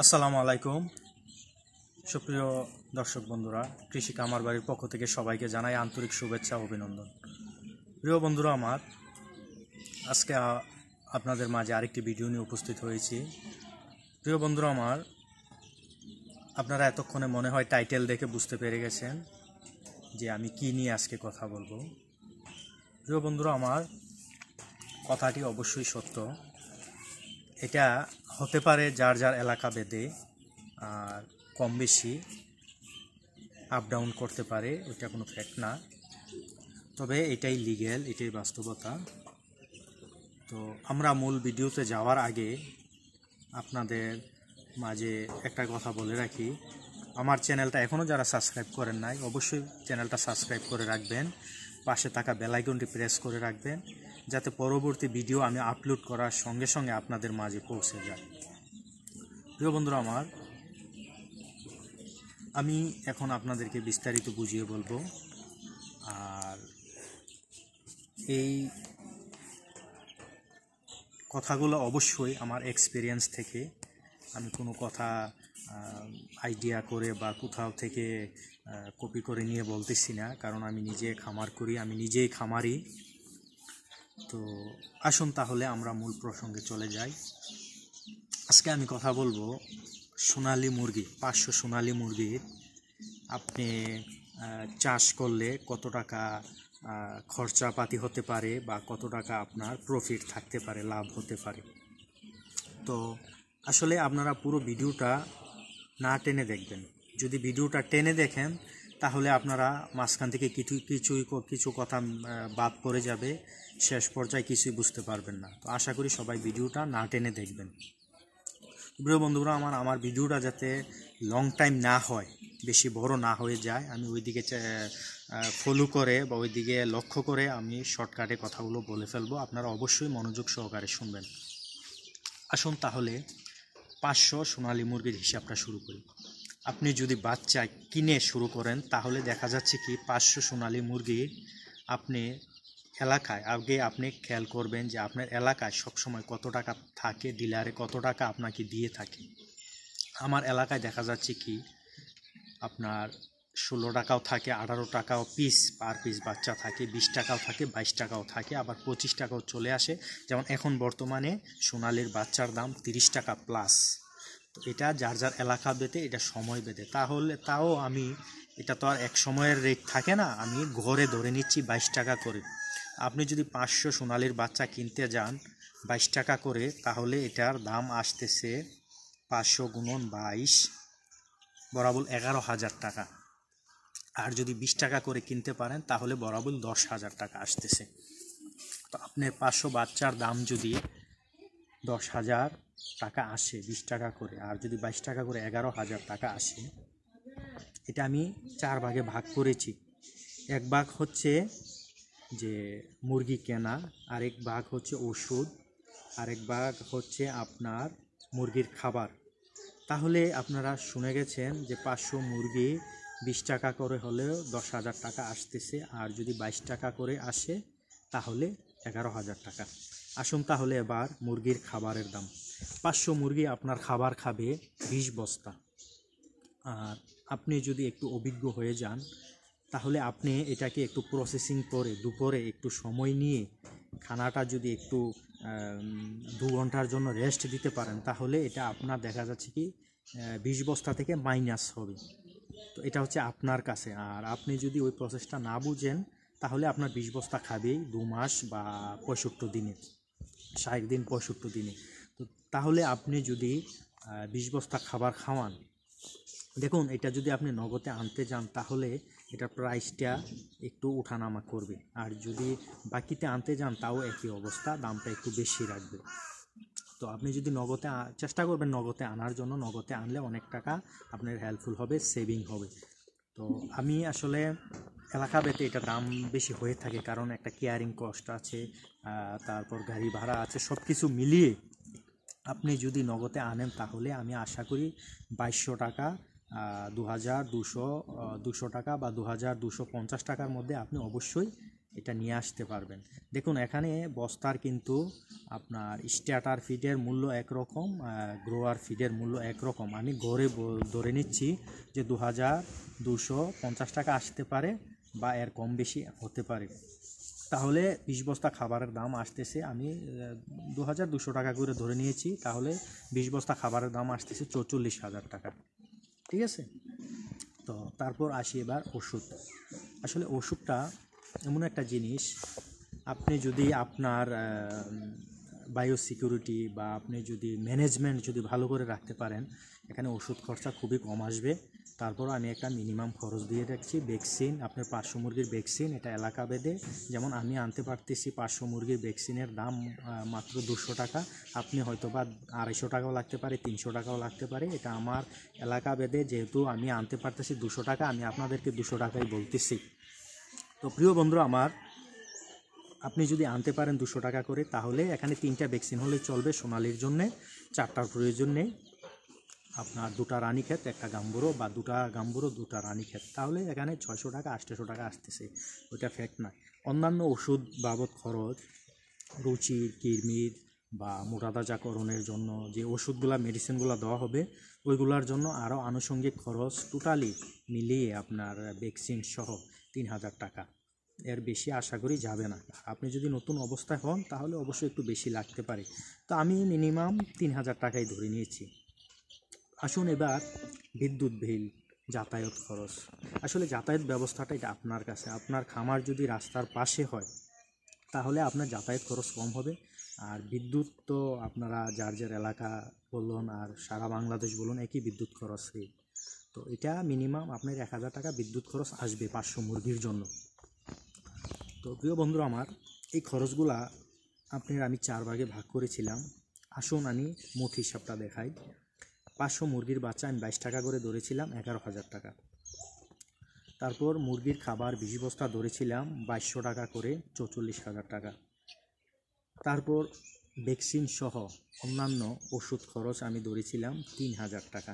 আসসালামু আলাইকুম সুপ্রিয় দর্শক বন্ধুরা কৃষি কামার বাড়ির পক্ষ থেকে সবাইকে জানাই আন্তরিক শুভেচ্ছা অভিনন্দন প্রিয় বন্ধুরা আমার আজকে আপনাদের মাঝে আরেকটি ভিডিও নিয়ে উপস্থিত হয়েছি প্রিয় বন্ধুরা আমার আপনারা এতক্ষণে মনে হয় টাইটেল দেখে বুঝতে পেরে গেছেন যে আমি কি নিয়ে আজকে কথা বলবো প্রিয় বন্ধুরা আমার কথাটি অবশ্যই সত্য এটা হতে পারে যার যার এলাকা বেদে আর কম বেশি আপ ডাউন করতে পারে ওইটা কোনো ফ্যাক্ট না তবে এটাই লিগ্যাল এটাই বাস্তবতা তো আমরা মূল ভিডিওতে যাওয়ার আগে আপনাদের মাঝে একটা কথা বলে রাখি আমার চ্যানেলটা এখনও যারা সাবস্ক্রাইব করেন নাই অবশ্যই চ্যানেলটা সাবস্ক্রাইব করে রাখবেন পাশে থাকা বেলাইকনটি প্রেস করে রাখবেন যাতে পরবর্তী ভিডিও আমি আপলোড করার সঙ্গে সঙ্গে আপনাদের মাঝে পৌঁছে যায় প্রিয় বন্ধুরা আমার আমি এখন আপনাদেরকে বিস্তারিত বুঝিয়ে বলবো আর এই কথাগুলো অবশ্যই আমার এক্সপিরিয়েন্স থেকে আমি কোনো কথা আইডিয়া করে বা কোথাও থেকে কপি করে নিয়ে বলতেছি না কারণ আমি নিজে খামার করি আমি নিজেই খামারি তো আসুন তাহলে আমরা মূল প্রসঙ্গে চলে যাই আজকে আমি কথা বলবো সোনালি মুরগি পাঁচশো সোনালি মুরগির আপনি চাষ করলে কত টাকা খরচাপাতি হতে পারে বা কত টাকা আপনার প্রফিট থাকতে পারে লাভ হতে পারে তো আসলে আপনারা পুরো ভিডিওটা না টেনে দেখবেন যদি ভিডিওটা টেনে দেখেন তাহলে আপনারা মাঝখান থেকে কিছু কিছুই কিছু কথা বাদ পড়ে যাবে শেষ পর্যায়ে কিছুই বুঝতে পারবেন না তো আশা করি সবাই ভিডিওটা না টেনে দেখবেন প্রিয় বন্ধুরা আমার আমার ভিডিওটা যাতে লং টাইম না হয় বেশি বড় না হয়ে যায় আমি ওইদিকে ফলো করে বা ওইদিকে লক্ষ্য করে আমি শর্টকাটে কথাগুলো বলে ফেলবো আপনারা অবশ্যই মনোযোগ সহকারে শুনবেন আসুন তাহলে পাঁচশো সোনালি মুরগির হিসাবটা শুরু করি আপনি যদি বাচ্চা কিনে শুরু করেন তাহলে দেখা যাচ্ছে কি পাঁচশো সোনালি মুরগি আপনি এলাকায় আগে আপনি খেয়াল করবেন যে আপনার এলাকায় সবসময় কত টাকা থাকে ডিলারে কত টাকা আপনাকে দিয়ে থাকে আমার এলাকায় দেখা যাচ্ছে কি আপনার ষোলো টাকাও থাকে আঠারো টাকাও পিস পার পিস বাচ্চা থাকে বিশ টাকাও থাকে বাইশ টাকাও থাকে আবার পঁচিশ টাকাও চলে আসে যেমন এখন বর্তমানে সোনালির বাচ্চার দাম তিরিশ টাকা প্লাস তো এটা যার যার এলাকা বেঁধে এটা সময় বেঁধে তাহলে তাও আমি এটা তো আর এক সময়ের রেট থাকে না আমি ঘরে ধরে নিচ্ছি বাইশ টাকা করে আপনি যদি পাঁচশো সোনালির বাচ্চা কিনতে যান বাইশ টাকা করে তাহলে এটার দাম আসতেছে পাঁচশো গুণন বাইশ বরাবর এগারো হাজার টাকা আর যদি বিশ টাকা করে কিনতে পারেন তাহলে বরাবর দশ হাজার টাকা আসতেছে তো আপনার পাঁচশো বাচ্চার দাম যদি দশ হাজার টাকা আসে বিশ টাকা করে আর যদি বাইশ টাকা করে এগারো হাজার টাকা আসে এটা আমি চার ভাগে ভাগ করেছি এক ভাগ হচ্ছে যে মুরগি কেনা আরেক ভাগ হচ্ছে ওষুধ আরেক ভাগ হচ্ছে আপনার মুরগির খাবার তাহলে আপনারা শুনে গেছেন যে পাঁচশো মুরগি বিশ টাকা করে হলেও দশ হাজার টাকা আসতেছে আর যদি বাইশ টাকা করে আসে তাহলে এগারো হাজার টাকা আসুন তাহলে এবার মুরগির খাবারের দাম পাঁচশো মুরগি আপনার খাবার খাবে বিশ বস্তা আর আপনি যদি একটু অভিজ্ঞ হয়ে যান তাহলে আপনি এটাকে একটু প্রসেসিং করে দুপুরে একটু সময় নিয়ে খানাটা যদি একটু দু ঘন্টার জন্য রেস্ট দিতে পারেন তাহলে এটা আপনার দেখা যাচ্ছে কি বিশ বস্তা থেকে মাইনাস হবে তো এটা হচ্ছে আপনার কাছে আর আপনি যদি ওই প্রসেসটা না বুঝেন তাহলে আপনার বিশ বস্তা খাবেই দু মাস বা পঁয়ষট্টি দিনে ষাট দিন পঁয়ষট্টি দিনে তো তাহলে আপনি যদি বিশ বস্তা খাবার খাওয়ান দেখুন এটা যদি আপনি নগদে আনতে যান তাহলে এটা প্রাইসটা একটু উঠানামা করবে আর যদি বাকিতে আনতে যান তাও একই অবস্থা দামটা একটু বেশি রাখবে তো আপনি যদি নগদে চেষ্টা করবেন নগদে আনার জন্য নগদে আনলে অনেক টাকা আপনার হেল্পফুল হবে সেভিং হবে তো আমি আসলে এলাকা বেতে এটা দাম বেশি হয়ে থাকে কারণ একটা কেয়ারিং কস্ট আছে তারপর গাড়ি ভাড়া আছে সব কিছু মিলিয়ে আপনি যদি নগদে আনেন তাহলে আমি আশা করি বাইশশো টাকা দু হাজার দুশো দুশো টাকা বা দু হাজার দুশো পঞ্চাশ টাকার মধ্যে আপনি অবশ্যই এটা নিয়ে আসতে পারবেন দেখুন এখানে বস্তার কিন্তু আপনার স্টার্টার ফিডের মূল্য একরকম গ্রোয়ার ফিডের মূল্য একরকম আমি ঘরে ধরে নিচ্ছি যে দু হাজার টাকা আসতে পারে বা এর কম বেশি হতে পারে তাহলে বিশ বস্তা খাবারের দাম আসতেছে আমি দু হাজার দুশো টাকা করে ধরে নিয়েছি তাহলে বিশ বস্তা খাবারের দাম আসতেছে চৌচল্লিশ হাজার টাকা ঠিক আছে তো তারপর আসি এবার ওষুধ আসলে ওষুধটা এমন একটা জিনিস আপনি যদি আপনার বায়ো সিকিউরিটি বা আপনি যদি ম্যানেজমেন্ট যদি ভালো করে রাখতে পারেন এখানে ওষুধ খরচা খুবই কম আসবে তারপর আমি একটা মিনিমাম খরচ দিয়ে রাখছি ভ্যাকসিন আপনার পাঁচশো মুরগির ভ্যাকসিন এটা এলাকা বেঁধে যেমন আমি আনতে পারতেছি পাঁচশো মুরগির ভ্যাকসিনের দাম মাত্র দুশো টাকা আপনি হয়তো বা আড়াইশো টাকাও লাগতে পারে তিনশো টাকাও লাগতে পারে এটা আমার এলাকা বেঁধে যেহেতু আমি আনতে পারতেছি দুশো টাকা আমি আপনাদেরকে দুশো টাকাই বলতেছি তো প্রিয় বন্ধু আমার আপনি যদি আনতে পারেন দুশো টাকা করে তাহলে এখানে তিনটা ভ্যাকসিন হলে চলবে সোনালির জন্যে চারটার প্রয়োজন নেই আপনার দুটা রানী ক্ষেত একটা গাম্বুরো বা দুটা গাম্বুরো দুটা রানী ক্ষেত তাহলে এখানে ছয়শো টাকা আটশোশো টাকা আসতেছে ওইটা ফ্যাক্ট না অন্যান্য ওষুধ বাবদ খরচ রুচির কিরমির বা মোটাতাজাকরণের জন্য যে ওষুধগুলো মেডিসিনগুলো দেওয়া হবে ওইগুলোর জন্য আরও আনুষঙ্গিক খরচ টোটালি মিলিয়ে আপনার ভ্যাকসিন সহ তিন হাজার টাকা এর বেশি আশা করি যাবে না আপনি যদি নতুন অবস্থায় হন তাহলে অবশ্যই একটু বেশি লাগতে পারে তো আমি মিনিমাম তিন হাজার টাকাই ধরে নিয়েছি আসুন এবার বিদ্যুৎ বিল যাতায়াত খরচ আসলে যাতায়াত ব্যবস্থাটা এটা আপনার কাছে আপনার খামার যদি রাস্তার পাশে হয় তাহলে আপনার যাতায়াত খরচ কম হবে আর বিদ্যুৎ তো আপনারা যার যার এলাকা বলুন আর সারা বাংলাদেশ বলুন একই বিদ্যুৎ খরচ তো এটা মিনিমাম আপনার এক হাজার টাকা বিদ্যুৎ খরচ আসবে পাঁচশো মুরগির জন্য তো প্রিয় বন্ধুরা আমার এই খরচগুলা আপনার আমি চার ভাগে ভাগ করেছিলাম আসুন আমি মুঠ হিসাবটা দেখাই পাঁচশো মুরগির বাচ্চা আমি বাইশ টাকা করে ধরেছিলাম এগারো হাজার টাকা তারপর মুরগির খাবার বিশ বস্তা ধরেছিলাম বাইশশো টাকা করে চৌচল্লিশ হাজার টাকা তারপর ভ্যাকসিন সহ অন্যান্য ওষুধ খরচ আমি ধরেছিলাম তিন হাজার টাকা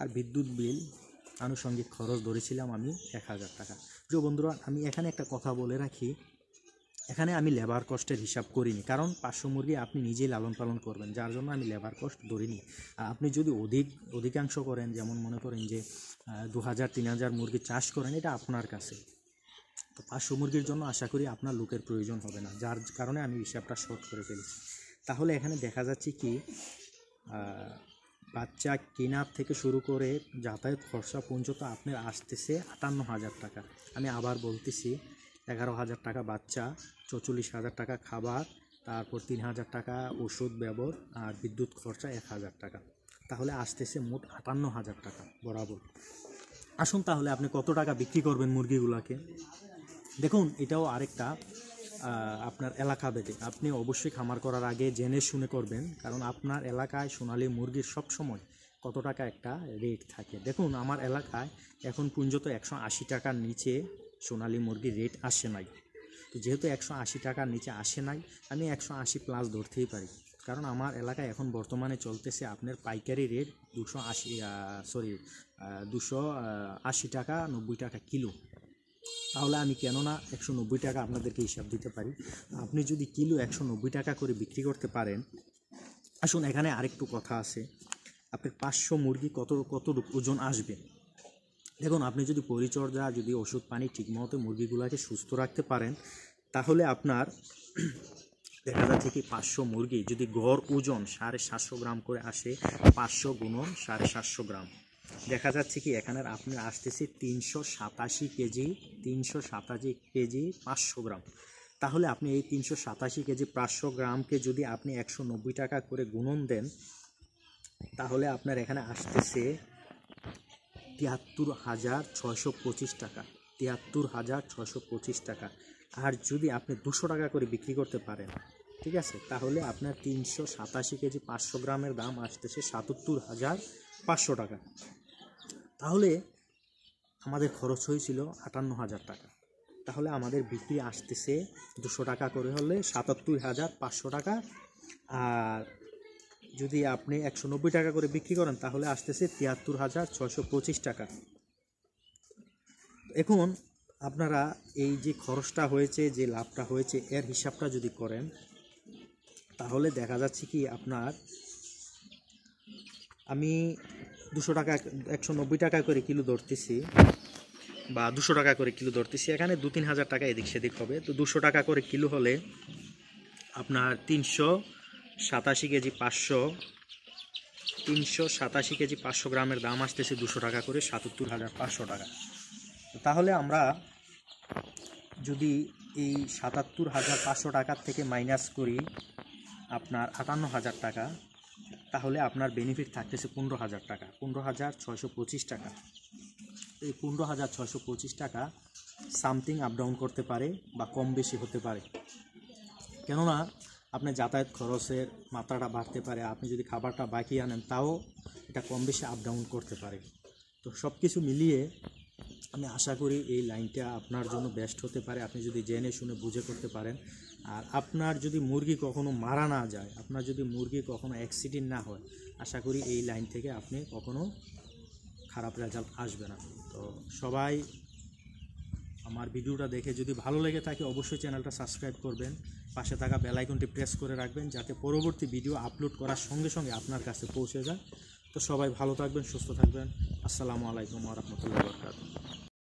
আর বিদ্যুৎ বিল আনুষঙ্গিক খরচ ধরেছিলাম আমি এক হাজার টাকা যে বন্ধুরা আমি এখানে একটা কথা বলে রাখি এখানে আমি লেবার কস্টের হিসাব করিনি কারণ পাঁচশো মুরগি আপনি নিজেই লালন পালন করবেন যার জন্য আমি লেবার কস্ট ধরিনি আর আপনি যদি অধিক অধিকাংশ করেন যেমন মনে করেন যে দু হাজার তিন হাজার মুরগি চাষ করেন এটা আপনার কাছে তো পাঁচশো মুরগির জন্য আশা করি আপনার লোকের প্রয়োজন হবে না যার কারণে আমি হিসাবটা শর্ট করে ফেলেছি তাহলে এখানে দেখা যাচ্ছে কি বাচ্চা কেনার থেকে শুরু করে যাতায়াত খরচা পর্যন্ত আপনার আসতেছে আটান্ন হাজার টাকা আমি আবার বলতেছি এগারো হাজার টাকা বাচ্চা চচল্লিশ হাজার টাকা খাবার তারপর তিন হাজার টাকা ওষুধ ব্যবহার আর বিদ্যুৎ খরচা এক হাজার টাকা তাহলে আসতেছে মোট আটান্ন হাজার টাকা বরাবর আসুন তাহলে আপনি কত টাকা বিক্রি করবেন মুরগিগুলোকে দেখুন এটাও আরেকটা আপনার এলাকা ভেদে আপনি অবশ্যই খামার করার আগে জেনে শুনে করবেন কারণ আপনার এলাকায় সোনালি মুরগির সবসময় কত টাকা একটা রেট থাকে দেখুন আমার এলাকায় এখন পুঞ্জত একশো আশি টাকার নিচে সোনালি মুরগির রেট আসে নাই তো যেহেতু একশো আশি টাকার নিচে আসে নাই আমি একশো আশি প্লাস ধরতেই পারি কারণ আমার এলাকায় এখন বর্তমানে চলতেছে আপনার পাইকারি রেট দুশো আশি সরি দুশো আশি টাকা নব্বই টাকা কিলো তাহলে আমি কেননা একশো নব্বই টাকা আপনাদেরকে হিসাব দিতে পারি আপনি যদি কিলো একশো নব্বই টাকা করে বিক্রি করতে পারেন আসুন এখানে আরেকটু কথা আছে আপনার পাঁচশো মুরগি কত কত ওজন আসবে দেখুন আপনি যদি পরিচর্যা যদি ওষুধ পানি ঠিকমতো মুরগিগুলোকে সুস্থ রাখতে পারেন তাহলে আপনার দেখা যাচ্ছে থেকে পাঁচশো মুরগি যদি গড় ওজন সাড়ে সাতশো গ্রাম করে আসে পাঁচশো গুণন সাড়ে সাতশো গ্রাম দেখা যাচ্ছে কি এখানের আপনার আসতেছে তিনশো সাতাশি কেজি তিনশো সাতাশি কেজি পাঁচশো গ্রাম তাহলে আপনি এই তিনশো সাতাশি কেজি পাঁচশো গ্রামকে যদি আপনি একশো নব্বই টাকা করে গুণন দেন তাহলে আপনার এখানে আসতেছে তিয়াত্তর হাজার ছয়শো পঁচিশ টাকা তিয়াত্তর হাজার ছয়শো পঁচিশ টাকা আর যদি আপনি দুশো টাকা করে বিক্রি করতে পারেন ঠিক আছে তাহলে আপনার তিনশো সাতাশি কেজি পাঁচশো গ্রামের দাম আসতেছে সাতাত্তর হাজার পাঁচশো টাকা তাহলে আমাদের খরচ হয়েছিল আটান্ন হাজার টাকা তাহলে আমাদের বিক্রি আসতেছে দুশো টাকা করে হলে সাতাত্তর হাজার পাঁচশো টাকা আর যদি আপনি একশো নব্বই টাকা করে বিক্রি করেন তাহলে আসতেছে তিয়াত্তর হাজার ছয়শো পঁচিশ টাকা এখন আপনারা এই যে খরচটা হয়েছে যে লাভটা হয়েছে এর হিসাবটা যদি করেন তাহলে দেখা যাচ্ছে কি আপনার আমি দুশো টাকা একশো নব্বই টাকা করে কিলো ধরতেছি বা দুশো টাকা করে কিলো ধরতেছি এখানে দু তিন হাজার টাকা এদিক সেদিক হবে তো দুশো টাকা করে কিলো হলে আপনার তিনশো সাতাশি কেজি পাঁচশো তিনশো সাতাশি কেজি পাঁচশো গ্রামের দাম আসতেছে দুশো টাকা করে সাতাত্তর হাজার পাঁচশো টাকা তাহলে আমরা যদি এই সাতাত্তর হাজার পাঁচশো টাকার থেকে মাইনাস করি আপনার আটান্ন হাজার টাকা তাহলে আপনার বেনিফিট থাকতেছে পনেরো হাজার টাকা পনেরো হাজার ছয়শো পঁচিশ টাকা এই পনেরো হাজার ছয়শো পঁচিশ টাকা সামথিং আপ ডাউন করতে পারে বা কম বেশি হতে পারে কেননা আপনার যাতায়াত খরচের মাত্রাটা বাড়তে পারে আপনি যদি খাবারটা বাকি আনেন তাও এটা কম বেশি আপ ডাউন করতে পারে তো সব কিছু মিলিয়ে আমি আশা করি এই লাইনটা আপনার জন্য বেস্ট হতে পারে আপনি যদি জেনে শুনে বুঝে করতে পারেন আর আপনার যদি মুরগি কখনো মারা না যায় আপনার যদি মুরগি কখনো অ্যাক্সিডেন্ট না হয় আশা করি এই লাইন থেকে আপনি কখনো খারাপ রেজাল্ট আসবে না তো সবাই আমার ভিডিওটা দেখে যদি ভালো লেগে থাকে অবশ্যই চ্যানেলটা সাবস্ক্রাইব করবেন পাশে থাকা বেলাইকনটি প্রেস করে রাখবেন যাতে পরবর্তী ভিডিও আপলোড করার সঙ্গে সঙ্গে আপনার কাছে পৌঁছে যায় তো সবাই ভালো থাকবেন সুস্থ থাকবেন আসসালামু আলাইকুম রহমতুল্লাহ বরকাত